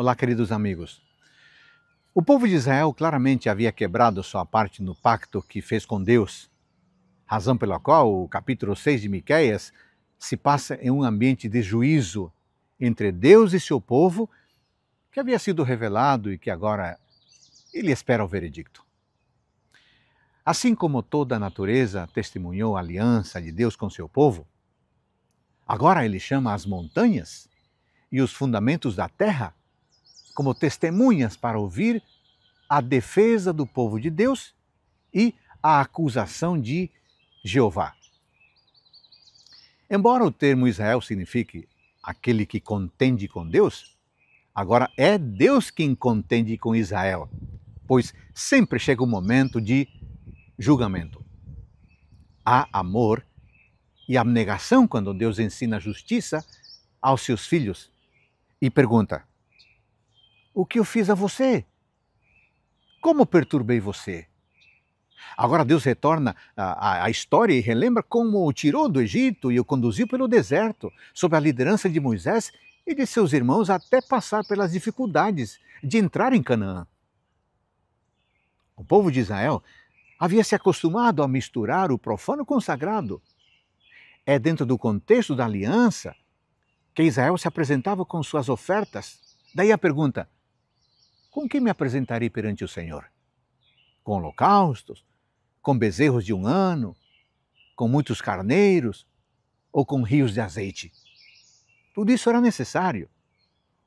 Olá, queridos amigos. O povo de Israel claramente havia quebrado sua parte no pacto que fez com Deus, razão pela qual o capítulo 6 de Miqueias se passa em um ambiente de juízo entre Deus e seu povo, que havia sido revelado e que agora ele espera o veredicto. Assim como toda a natureza testemunhou a aliança de Deus com seu povo, agora ele chama as montanhas e os fundamentos da terra como testemunhas para ouvir a defesa do povo de Deus e a acusação de Jeová. Embora o termo Israel signifique aquele que contende com Deus, agora é Deus quem contende com Israel, pois sempre chega o momento de julgamento. Há amor e abnegação quando Deus ensina justiça aos seus filhos e pergunta: o que eu fiz a você? Como perturbei você? Agora Deus retorna à, história e relembra como o tirou do Egito e o conduziu pelo deserto, sob a liderança de Moisés e de seus irmãos, até passar pelas dificuldades de entrar em Canaã. O povo de Israel havia se acostumado a misturar o profano com o sagrado. É dentro do contexto da aliança que Israel se apresentava com suas ofertas. Daí a pergunta: com que me apresentarei perante o Senhor? Com holocaustos? Com bezerros de um ano? Com muitos carneiros? Ou com rios de azeite? Tudo isso era necessário.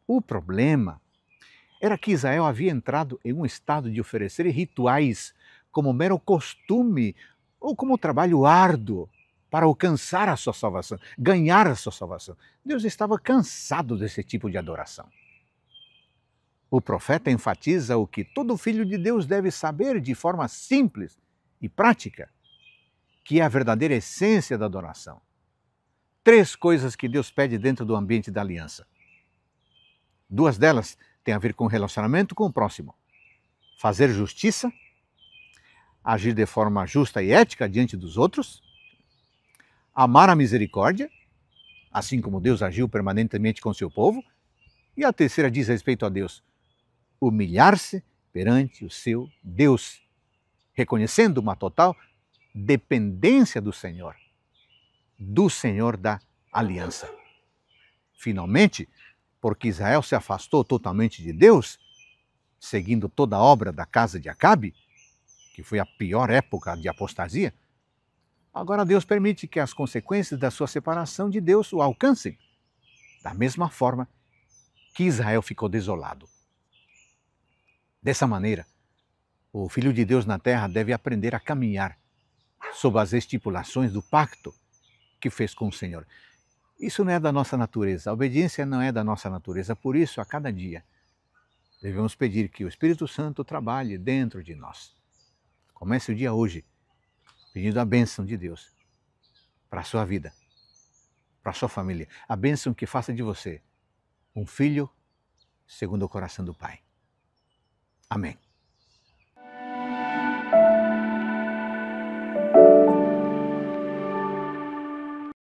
O problema era que Israel havia entrado em um estado de oferecer rituais como mero costume ou como trabalho árduo para alcançar a sua salvação, ganhar a sua salvação. Deus estava cansado desse tipo de adoração. O profeta enfatiza o que todo filho de Deus deve saber de forma simples e prática, que é a verdadeira essência da adoração. Três coisas que Deus pede dentro do ambiente da aliança. Duas delas têm a ver com relacionamento com o próximo: fazer justiça, agir de forma justa e ética diante dos outros, amar a misericórdia, assim como Deus agiu permanentemente com seu povo, e a terceira diz respeito a Deus, humilhar-se perante o seu Deus, reconhecendo uma total dependência do Senhor, do Senhor da aliança. Finalmente, porque Israel se afastou totalmente de Deus, seguindo toda a obra da casa de Acabe, que foi a pior época de apostasia, agora Deus permite que as consequências da sua separação de Deus o alcancem, da mesma forma que Israel ficou desolado. Dessa maneira, o Filho de Deus na Terra deve aprender a caminhar sob as estipulações do pacto que fez com o Senhor. Isso não é da nossa natureza, a obediência não é da nossa natureza, por isso, a cada dia, devemos pedir que o Espírito Santo trabalhe dentro de nós. Comece o dia hoje pedindo a bênção de Deus para a sua vida, para a sua família, a bênção que faça de você um filho segundo o coração do Pai. Amém.